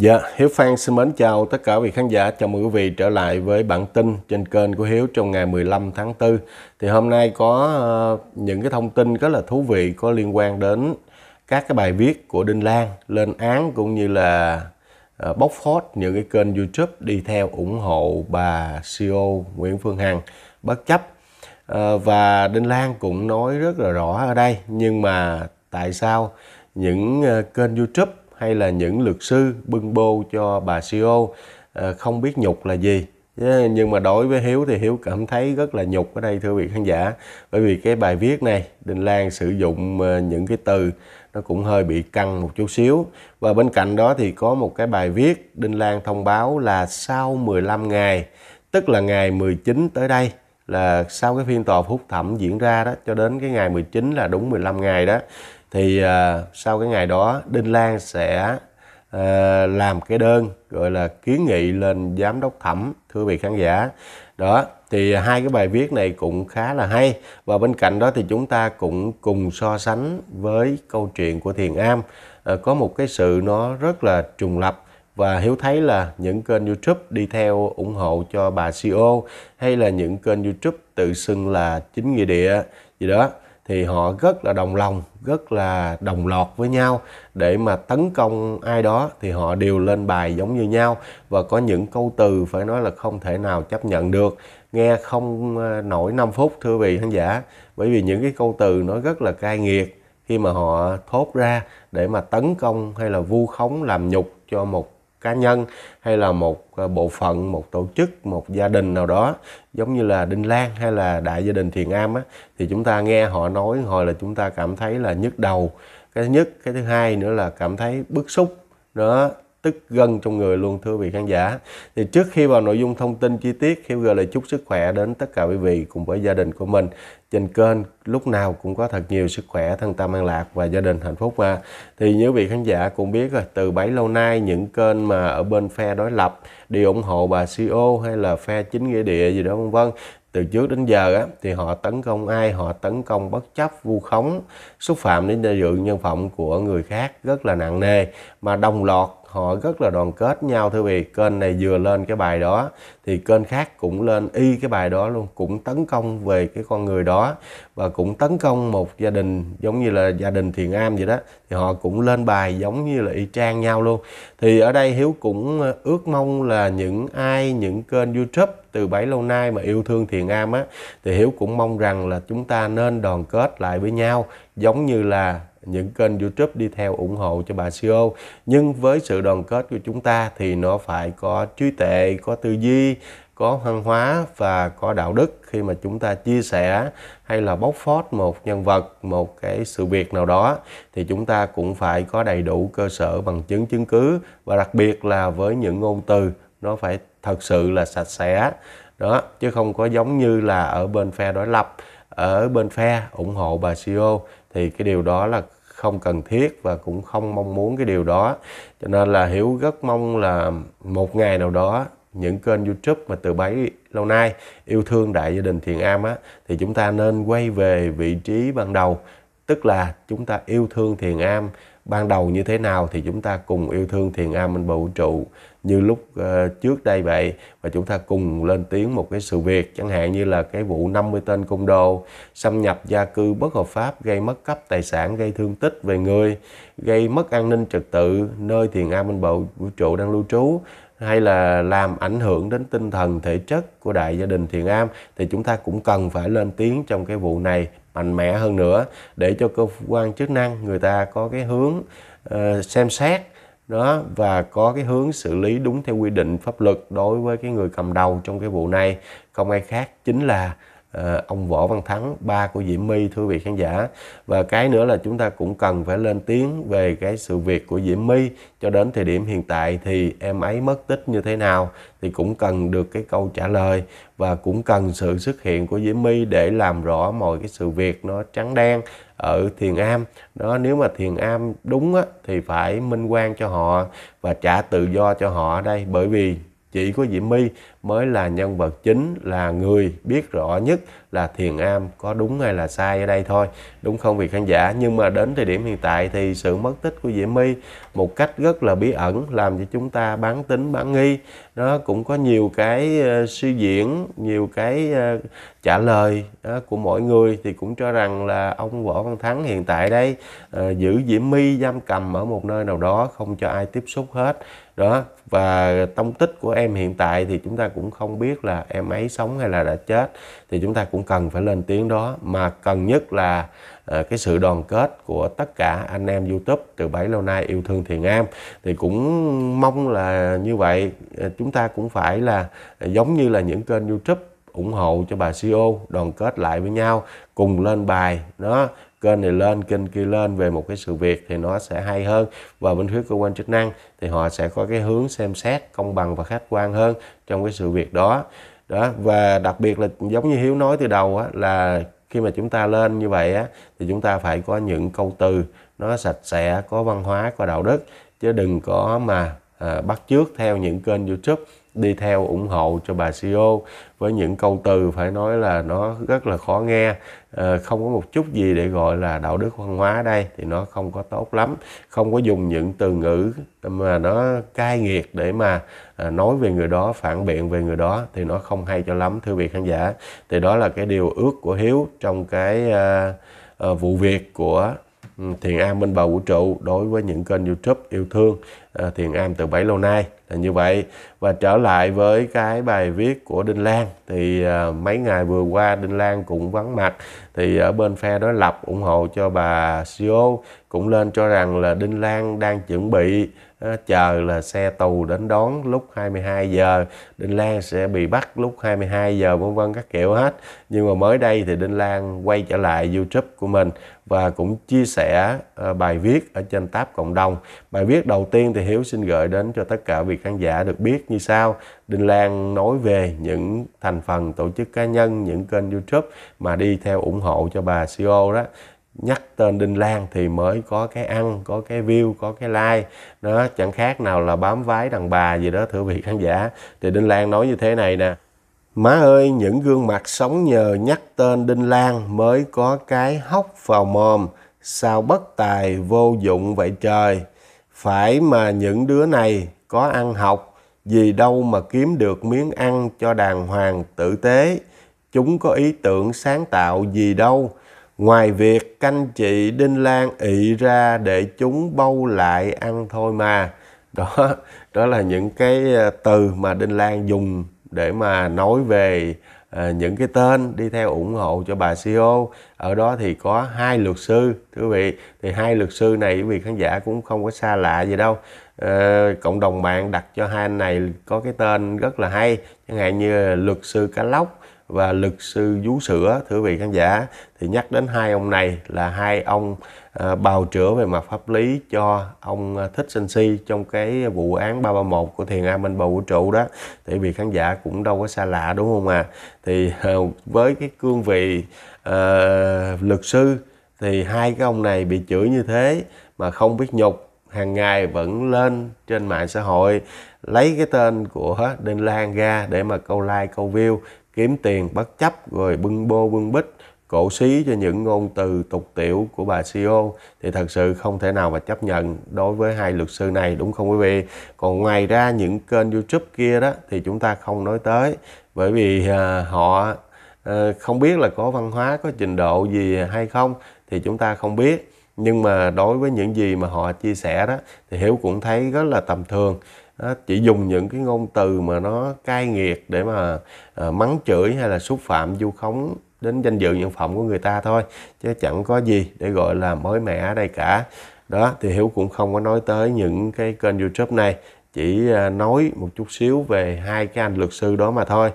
Dạ, Hiếu Phan xin mến chào tất cả vị khán giả. Chào mừng quý vị trở lại với bản tin trên kênh của Hiếu trong ngày 15 tháng 4. Thì hôm nay có ờ, những cái thông tin rất là thú vị có liên quan đến các cái bài viết của Đinh Lan lên án cũng như là ờ, bóc phốt những cái kênh YouTube đi theo ủng hộ bà CEO Nguyễn Phương Hằng bất chấp. Ờ, và Đinh Lan cũng nói rất là rõ ở đây nhưng mà tại sao những kênh YouTube hay là những luật sư bưng bô cho bà CEO ờ, không biết nhục là gì nhưng mà đối với Hiếu thì Hiếu cảm thấy rất là nhục ở đây thưa vị khán giả bởi vì cái bài viết này Đình Lan sử dụng ờ, những cái từ nó cũng hơi bị căng một chút xíu và bên cạnh đó thì có một cái bài viết Đình Lan thông báo là sau 15 ngày tức là ngày 19 tới đây là sau cái phiên tòa phúc thẩm diễn ra đó cho đến cái ngày 19 là đúng 15 ngày đó thì à, sau cái ngày đó Đinh Lan sẽ à, làm cái đơn gọi là kiến nghị lên giám đốc thẩm thưa vị khán giả đó thì hai cái bài viết này cũng khá là hay và bên cạnh đó thì chúng ta cũng cùng so sánh với câu chuyện của Thiền Am à, có một cái sự nó rất là trùng lập và hiếu thấy là những kênh youtube đi theo ủng hộ cho bà CEO hay là những kênh youtube tự xưng là chính nghĩa địa gì đó thì họ rất là đồng lòng rất là đồng lọt với nhau để mà tấn công ai đó thì họ đều lên bài giống như nhau và có những câu từ phải nói là không thể nào chấp nhận được nghe không ờ, nổi 5 phút thưa vị khán giả bởi vì những cái câu từ nó rất là cay nghiệt khi mà họ thốt ra để mà tấn công hay là vu khống làm nhục cho một cá nhân hay là một ờ, bộ phận một tổ chức một gia đình nào đó giống như là đinh lan hay là đại gia đình thiền am á thì chúng ta nghe họ nói hồi là chúng ta cảm thấy là nhức đầu cái thứ nhất cái thứ hai nữa là cảm thấy bức xúc đó tức gân trong người luôn thưa vị khán giả. Thì trước khi vào nội dung thông tin chi tiết, Hiếu gửi lời chúc sức khỏe đến tất cả quý vị cùng với gia đình của mình. Trên kênh lúc nào cũng có thật nhiều sức khỏe, thân tâm an lạc và gia đình hạnh phúc mà. Thì như vị khán giả cũng biết rồi, từ bấy lâu nay những kênh mà ở bên phe đối lập đi ủng hộ bà CEO hay là phe chính nghĩa địa gì đó vân vân từ trước đến giờ á, thì họ tấn công ai họ tấn công bất chấp vu khống xúc phạm đến dự nhân phẩm của người khác rất là nặng nề mà đồng loạt họ rất là đoàn kết nhau thưa vị kênh này vừa lên cái bài đó thì kênh khác cũng lên y cái bài đó luôn cũng tấn công về cái con người đó và cũng tấn công một gia đình giống như là gia đình thiền am vậy đó thì họ cũng lên bài giống như là y chang nhau luôn thì ở đây hiếu cũng ờ, ước mong là những ai những kênh youtube từ bấy lâu nay mà yêu thương thiền am á thì hiếu cũng mong rằng là chúng ta nên đoàn kết lại với nhau giống như là những kênh YouTube đi theo ủng hộ cho bà CEO. Nhưng với sự đoàn kết của chúng ta thì nó phải có trí tệ, có tư duy, có văn hóa và có đạo đức khi mà chúng ta chia sẻ hay là bóc phốt một nhân vật, một cái sự việc nào đó thì chúng ta cũng phải có đầy đủ cơ sở bằng chứng chứng cứ và đặc biệt là với những ngôn từ nó phải thật sự là sạch sẽ đó chứ không có giống như là ở bên phe đối lập ở bên phe ủng hộ bà CEO thì cái điều đó là không cần thiết và cũng không mong muốn cái điều đó cho nên là hiếu rất mong là một ngày nào đó những kênh youtube mà từ bấy lâu nay yêu thương đại gia đình thiền am á thì chúng ta nên quay về vị trí ban đầu tức là chúng ta yêu thương thiền am ban đầu như thế nào thì chúng ta cùng yêu thương thiền am minh vũ trụ như lúc uh, trước đây vậy và chúng ta cùng lên tiếng một cái sự việc chẳng hạn như là cái vụ 50 tên cung đồ xâm nhập gia cư bất hợp pháp gây mất cấp tài sản gây thương tích về người gây mất an ninh trật tự nơi thiền am minh vũ trụ đang lưu trú hay là làm ảnh hưởng đến tinh thần thể chất của đại gia đình thiền am thì chúng ta cũng cần phải lên tiếng trong cái vụ này mạnh mẽ hơn nữa để cho cơ quan chức năng người ta có cái hướng uh, xem xét đó và có cái hướng xử lý đúng theo quy định pháp luật đối với cái người cầm đầu trong cái vụ này không ai khác chính là Ờ, ông Võ Văn Thắng, ba của Diễm My thưa vị khán giả. Và cái nữa là chúng ta cũng cần phải lên tiếng về cái sự việc của Diễm My cho đến thời điểm hiện tại thì em ấy mất tích như thế nào thì cũng cần được cái câu trả lời và cũng cần sự xuất hiện của Diễm My để làm rõ mọi cái sự việc nó trắng đen ở Thiền Am. Đó nếu mà Thiền Am đúng á, thì phải minh quan cho họ và trả tự do cho họ đây bởi vì chỉ có Diễm My mới là nhân vật chính là người biết rõ nhất là Thiền Am có đúng hay là sai ở đây thôi đúng không vị khán giả nhưng mà đến thời điểm hiện tại thì sự mất tích của Diễm My một cách rất là bí ẩn làm cho chúng ta bán tính bán nghi nó cũng có nhiều cái uh, suy diễn nhiều cái uh, trả lời uh, của mọi người thì cũng cho rằng là ông võ văn thắng hiện tại đây uh, giữ diễm my giam cầm ở một nơi nào đó không cho ai tiếp xúc hết đó và tông tích của em hiện tại thì chúng ta cũng không biết là em ấy sống hay là đã chết thì chúng ta cũng cần phải lên tiếng đó mà cần nhất là Ờ, cái sự đoàn kết của tất cả anh em YouTube từ bấy lâu nay yêu thương Thiền Am thì cũng mong là như vậy ờ, chúng ta cũng phải là giống như là những kênh YouTube ủng hộ cho bà CEO đoàn kết lại với nhau cùng lên bài nó kênh này lên kênh kia lên về một cái sự việc thì nó sẽ hay hơn và bên phía cơ quan chức năng thì họ sẽ có cái hướng xem xét công bằng và khách quan hơn trong cái sự việc đó đó và đặc biệt là giống như hiếu nói từ đầu á, là khi mà chúng ta lên như vậy á thì chúng ta phải có những câu từ nó sạch sẽ có văn hóa có đạo đức chứ đừng có mà à, bắt chước theo những kênh youtube đi theo ủng hộ cho bà CEO với những câu từ phải nói là nó rất là khó nghe ờ, không có một chút gì để gọi là đạo đức văn hóa đây thì nó không có tốt lắm không có dùng những từ ngữ mà nó cay nghiệt để mà ờ, nói về người đó phản biện về người đó thì nó không hay cho lắm thưa vị khán giả thì đó là cái điều ước của hiếu trong cái ờ, vụ việc của Ừ, Thiền Am bên bầu vũ trụ đối với những kênh YouTube yêu thương à, Thiền Am từ bảy lâu nay là như vậy và trở lại với cái bài viết của Đinh Lan thì à, mấy ngày vừa qua Đinh Lan cũng vắng mặt thì ở bên phe đối lập ủng hộ cho bà CEO cũng lên cho rằng là Đinh Lan đang chuẩn bị Ờ, chờ là xe tù đến đón lúc 22 giờ Đinh Lan sẽ bị bắt lúc 22 giờ vân vân các kiểu hết nhưng mà mới đây thì Đinh Lan quay trở lại YouTube của mình và cũng chia sẻ ờ, bài viết ở trên tab cộng đồng bài viết đầu tiên thì Hiếu xin gửi đến cho tất cả vị khán giả được biết như sau Đinh Lan nói về những thành phần tổ chức cá nhân những kênh YouTube mà đi theo ủng hộ cho bà CEO đó nhắc tên Đinh Lan thì mới có cái ăn, có cái view, có cái like. Nó chẳng khác nào là bám vái đàn bà gì đó thưa vị khán giả. Thì Đinh Lan nói như thế này nè. Má ơi, những gương mặt sống nhờ nhắc tên Đinh Lan mới có cái hóc vào mồm. Sao bất tài vô dụng vậy trời. Phải mà những đứa này có ăn học, gì đâu mà kiếm được miếng ăn cho đàng hoàng tử tế. Chúng có ý tưởng sáng tạo gì đâu Ngoài việc canh chị Đinh Lan ị ra để chúng bâu lại ăn thôi mà. Đó, đó là những cái ờ, từ mà Đinh Lan dùng để mà nói về à, những cái tên đi theo ủng hộ cho bà CEO ở đó thì có hai luật sư thưa quý vị thì hai luật sư này quý vị khán giả cũng không có xa lạ gì đâu à, cộng đồng mạng đặt cho hai anh này có cái tên rất là hay chẳng hạn như luật sư cá lóc và luật sư vú sữa thưa vị khán giả thì nhắc đến hai ông này là hai ông ờ, bào chữa về mặt pháp lý cho ông ờ, Thích Sinh Si trong cái vụ án 331 của Thiền Am minh Bầu Vũ Trụ đó thì vị khán giả cũng đâu có xa lạ đúng không à thì ờ, với cái cương vị à, luật sư thì hai cái ông này bị chửi như thế mà không biết nhục hàng ngày vẫn lên trên mạng xã hội lấy cái tên của Đinh lan ra để mà câu like câu view kiếm tiền bất chấp rồi bưng bô bưng bít cổ xí cho những ngôn từ tục tiểu của bà CEO thì thật sự không thể nào mà chấp nhận đối với hai luật sư này đúng không quý vị còn ngoài ra những kênh YouTube kia đó thì chúng ta không nói tới bởi vì à, họ à, không biết là có văn hóa có trình độ gì hay không thì chúng ta không biết nhưng mà đối với những gì mà họ chia sẻ đó thì Hiếu cũng thấy rất là tầm thường đó, chỉ dùng những cái ngôn từ mà nó cay nghiệt để mà à, mắng chửi hay là xúc phạm vu khống đến danh dự nhân phẩm của người ta thôi chứ chẳng có gì để gọi là mới mẻ ở đây cả đó thì hiếu cũng không có nói tới những cái kênh youtube này chỉ à, nói một chút xíu về hai cái anh luật sư đó mà thôi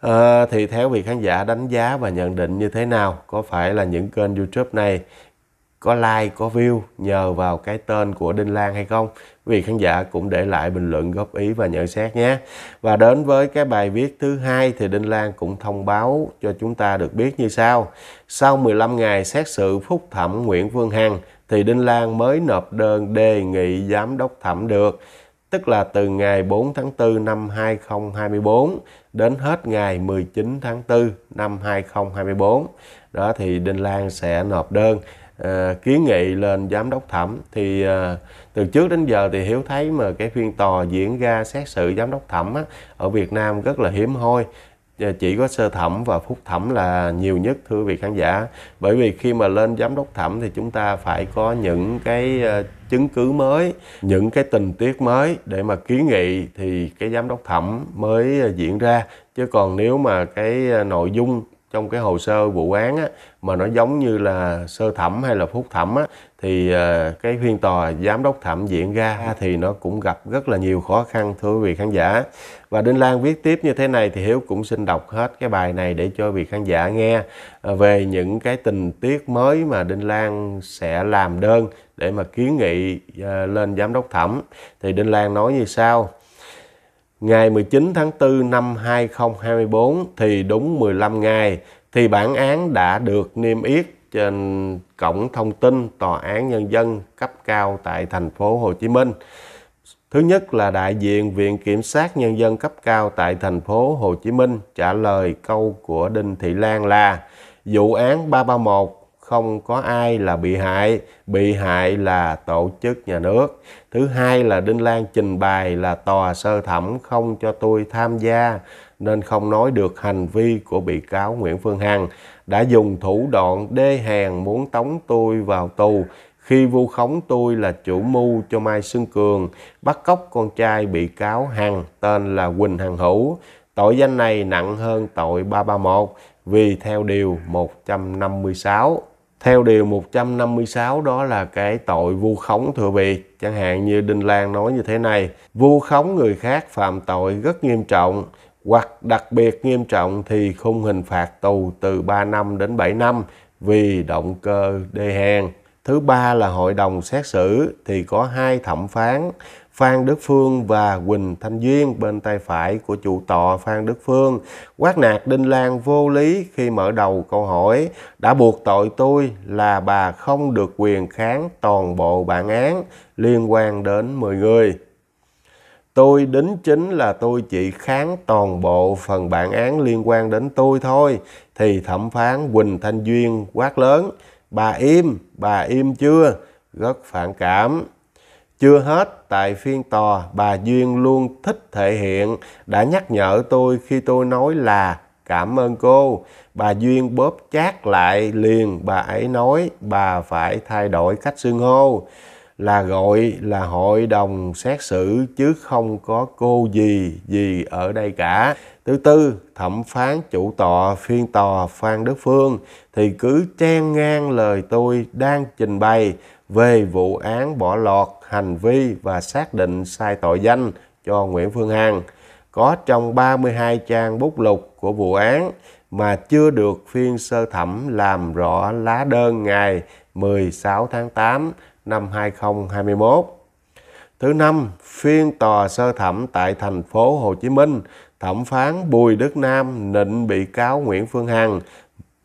à, thì theo vị khán giả đánh giá và nhận định như thế nào có phải là những kênh youtube này có like có view nhờ vào cái tên của Đinh Lan hay không quý vị khán giả cũng để lại bình luận góp ý và nhận xét nhé và đến với cái bài viết thứ hai thì Đinh Lan cũng thông báo cho chúng ta được biết như sau sau 15 ngày xét xử phúc thẩm Nguyễn Phương Hằng thì Đinh Lan mới nộp đơn đề nghị giám đốc thẩm được tức là từ ngày 4 tháng 4 năm 2024 đến hết ngày 19 tháng 4 năm 2024 đó thì Đinh Lan sẽ nộp đơn à, kiến nghị lên giám đốc thẩm thì à, từ trước đến giờ thì hiếu thấy mà cái phiên tòa diễn ra xét xử giám đốc thẩm á, ở Việt Nam rất là hiếm hoi ờ, chỉ có sơ thẩm và phúc thẩm là nhiều nhất thưa vị khán giả bởi vì khi mà lên giám đốc thẩm thì chúng ta phải có những cái chứng cứ mới những cái tình tiết mới để mà kiến nghị thì cái giám đốc thẩm mới diễn ra chứ còn nếu mà cái nội dung trong cái hồ sơ vụ án á, mà nó giống như là sơ thẩm hay là phúc thẩm á, thì ờ, cái phiên tòa giám đốc thẩm diễn ra thì nó cũng gặp rất là nhiều khó khăn thưa quý vị khán giả và Đinh Lan viết tiếp như thế này thì Hiếu cũng xin đọc hết cái bài này để cho vị khán giả nghe ờ, về những cái tình tiết mới mà Đinh Lan sẽ làm đơn để mà kiến nghị ờ, lên giám đốc thẩm thì Đinh Lan nói như sau ngày 19 tháng 4 năm 2024 thì đúng 15 ngày thì bản án đã được niêm yết trên cổng thông tin tòa án nhân dân cấp cao tại thành phố Hồ Chí Minh. Thứ nhất là đại diện Viện Kiểm sát Nhân dân cấp cao tại thành phố Hồ Chí Minh trả lời câu của Đinh Thị Lan là vụ án 331 không có ai là bị hại bị hại là tổ chức nhà nước thứ hai là đinh lan trình bày là tòa sơ thẩm không cho tôi tham gia nên không nói được hành vi của bị cáo nguyễn phương hằng đã dùng thủ đoạn đê hèn muốn tống tôi vào tù khi vu khống tôi là chủ mưu cho mai xuân cường bắt cóc con trai bị cáo hằng tên là quỳnh hằng hữu tội danh này nặng hơn tội 331 vì theo điều 156 theo điều 156 đó là cái tội vu khống thừa bị. chẳng hạn như Đinh Lan nói như thế này vu khống người khác phạm tội rất nghiêm trọng hoặc đặc biệt nghiêm trọng thì khung hình phạt tù từ 3 năm đến 7 năm vì động cơ đê hèn. Thứ ba là hội đồng xét xử thì có hai thẩm phán Phan Đức Phương và Quỳnh Thanh Duyên bên tay phải của chủ tọa Phan Đức Phương quát nạt Đinh Lan vô lý khi mở đầu câu hỏi đã buộc tội tôi là bà không được quyền kháng toàn bộ bản án liên quan đến 10 người. Tôi đính chính là tôi chỉ kháng toàn bộ phần bản án liên quan đến tôi thôi thì thẩm phán Quỳnh Thanh Duyên quát lớn bà im, bà im chưa? Rất phản cảm. Chưa hết, tại phiên tòa, bà Duyên luôn thích thể hiện, đã nhắc nhở tôi khi tôi nói là cảm ơn cô. Bà Duyên bóp chát lại liền, bà ấy nói bà phải thay đổi cách xưng hô là gọi là hội đồng xét xử chứ không có cô gì gì ở đây cả. Thứ tư, thẩm phán chủ tòa phiên tòa Phan Đức Phương thì cứ chen ngang lời tôi đang trình bày về vụ án bỏ lọt hành vi và xác định sai tội danh cho Nguyễn Phương Hằng có trong 32 trang bút lục của vụ án mà chưa được phiên sơ thẩm làm rõ lá đơn ngày 16 tháng 8 năm 2021. Thứ năm, phiên tòa sơ thẩm tại thành phố Hồ Chí Minh, thẩm phán Bùi Đức Nam nịnh bị cáo Nguyễn Phương Hằng.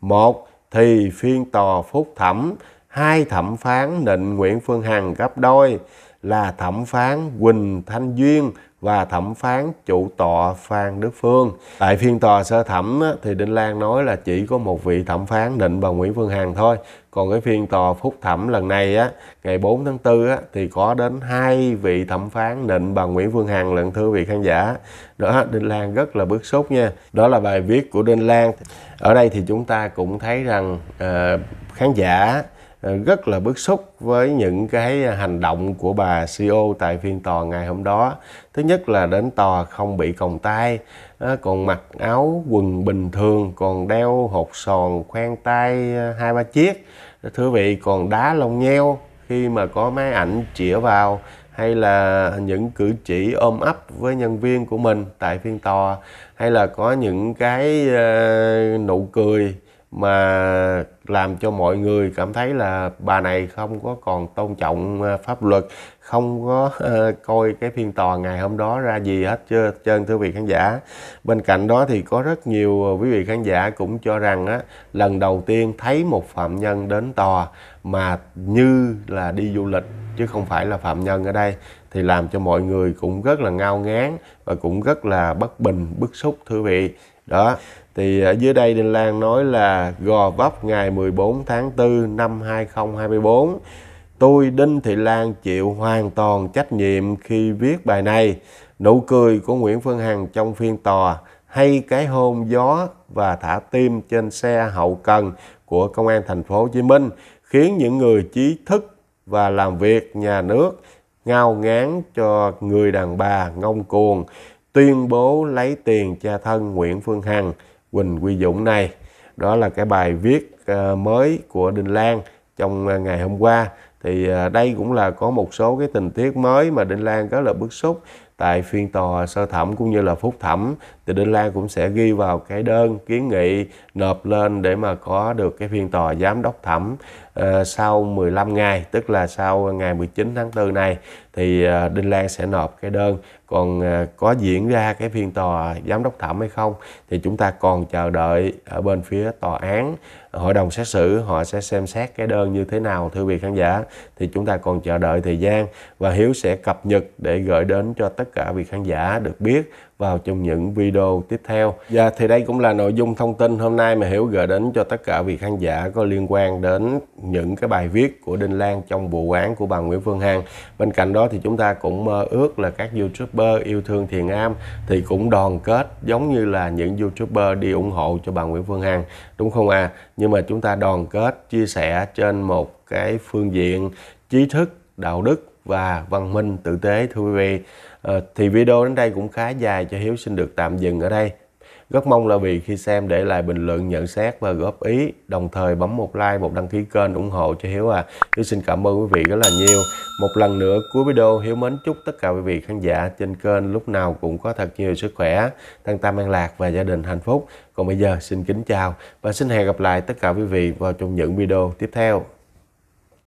Một, thì phiên tòa phúc thẩm hai thẩm phán định Nguyễn Phương Hằng gấp đôi là thẩm phán Quỳnh Thanh Duyên và thẩm phán chủ tọa Phan Đức Phương. Tại phiên tòa sơ thẩm thì Đinh Lan nói là chỉ có một vị thẩm phán định bà Nguyễn Phương Hằng thôi. Còn cái phiên tòa phúc thẩm lần này á, ngày 4 tháng 4 á, thì có đến hai vị thẩm phán định bà Nguyễn Phương Hằng lận thưa vị khán giả. Đó, Đinh Lan rất là bức xúc nha. Đó là bài viết của Đinh Lan. Ở đây thì chúng ta cũng thấy rằng uh, khán giả Ờ, rất là bức xúc với những cái hành động của bà CEO tại phiên tòa ngày hôm đó. Thứ nhất là đến tòa không bị còng tay, ờ, còn mặc áo quần bình thường, còn đeo hột sòn khoan tay ờ, hai ba chiếc. Thưa vị còn đá lông nheo khi mà có máy ảnh chĩa vào hay là những cử chỉ ôm ấp với nhân viên của mình tại phiên tòa hay là có những cái nụ cười mà làm cho mọi người cảm thấy là bà này không có còn tôn trọng à, pháp luật không có uh, coi cái phiên tòa ngày hôm đó ra gì hết chưa trơn thưa vị khán giả bên cạnh đó thì có rất nhiều à, quý vị khán giả cũng cho rằng á lần đầu tiên thấy một phạm nhân đến tòa mà như là đi du lịch chứ không phải là phạm nhân ở đây thì làm cho mọi người cũng rất là ngao ngán và cũng rất là bất bình bức xúc thưa vị đó thì ở à, dưới đây Đinh Lan nói là gò vấp ngày 14 tháng 4 năm 2024 tôi Đinh Thị Lan chịu hoàn toàn trách nhiệm khi viết bài này nụ cười của Nguyễn Phương Hằng trong phiên tòa hay cái hôn gió và thả tim trên xe hậu cần của công an thành phố Hồ Chí Minh khiến những người trí thức và làm việc nhà nước ngao ngán cho người đàn bà ngông cuồng tuyên bố lấy tiền cha thân Nguyễn Phương Hằng, Quỳnh Quy Dũng này. Đó là cái bài viết ờ, mới của Đình Lan trong ờ, ngày hôm qua. Thì ờ, đây cũng là có một số cái tình tiết mới mà Đình Lan có là bức xúc tại phiên tòa sơ thẩm cũng như là phúc thẩm thì Đinh Lan cũng sẽ ghi vào cái đơn kiến nghị nộp lên để mà có được cái phiên tòa giám đốc thẩm uh, sau 15 ngày tức là sau ngày 19 tháng 4 này thì uh, Đinh Lan sẽ nộp cái đơn còn uh, có diễn ra cái phiên tòa giám đốc thẩm hay không thì chúng ta còn chờ đợi ở bên phía tòa án hội đồng xét xử họ sẽ xem xét cái đơn như thế nào thưa vị khán giả thì chúng ta còn chờ đợi thời gian và Hiếu sẽ cập nhật để gửi đến cho tất cả vị khán giả được biết vào trong những video tiếp theo. Và dạ, thì đây cũng là nội dung thông tin hôm nay mà Hiểu gửi đến cho tất cả vị khán giả có liên quan đến những cái bài viết của Đinh Lan trong vụ án của bà Nguyễn Phương Hằng. Bên cạnh đó thì chúng ta cũng mơ ước là các YouTuber yêu thương Thiền Am thì cũng đoàn kết giống như là những YouTuber đi ủng hộ cho bà Nguyễn Phương Hằng, đúng không à? Nhưng mà chúng ta đoàn kết chia sẻ trên một cái phương diện trí thức đạo đức và văn minh tử tế thưa quý vị ờ, thì video đến đây cũng khá dài cho Hiếu xin được tạm dừng ở đây rất mong là vì khi xem để lại bình luận nhận xét và góp ý đồng thời bấm một like một đăng ký kênh ủng hộ cho Hiếu à Hiếu xin cảm ơn quý vị rất là nhiều một lần nữa cuối video Hiếu mến chúc tất cả quý vị khán giả trên kênh lúc nào cũng có thật nhiều sức khỏe tăng tam an lạc và gia đình hạnh phúc còn bây giờ xin kính chào và xin hẹn gặp lại tất cả quý vị vào trong những video tiếp theo